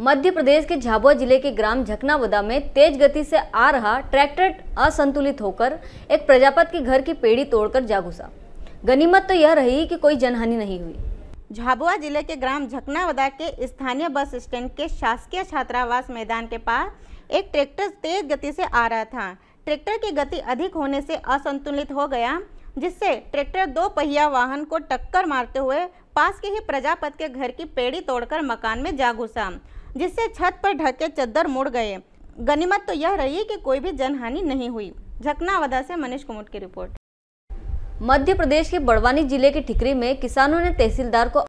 मध्य प्रदेश के झाबुआ जिले के ग्राम झकनावदा में तेज गति से आ रहा ट्रैक्टर असंतुलित होकर एक प्रजापत के घर की पेड़ी तोड़कर जा घुसा गनीमत तो यह रही कि कोई जनहानि नहीं हुई झाबुआ जिले के ग्राम झकनावदा के स्थानीय बस स्टैंड के शासकीय छात्रावास मैदान के पास एक ट्रैक्टर तेज गति से आ रहा था ट्रैक्टर की गति अधिक होने से असंतुलित हो गया जिससे ट्रैक्टर दो पहिया वाहन को टक्कर मारते हुए पास के ही प्रजापत के घर की पेड़ी तोड़कर मकान में जा घुसा जिससे छत पर ढके चद्दर मुड़ गए गनीमत तो यह रही कि कोई भी जनहानि नहीं हुई झकनावदा से मनीष कुमुट की रिपोर्ट मध्य प्रदेश के बड़वानी जिले के ठिकरी में किसानों ने तहसीलदार को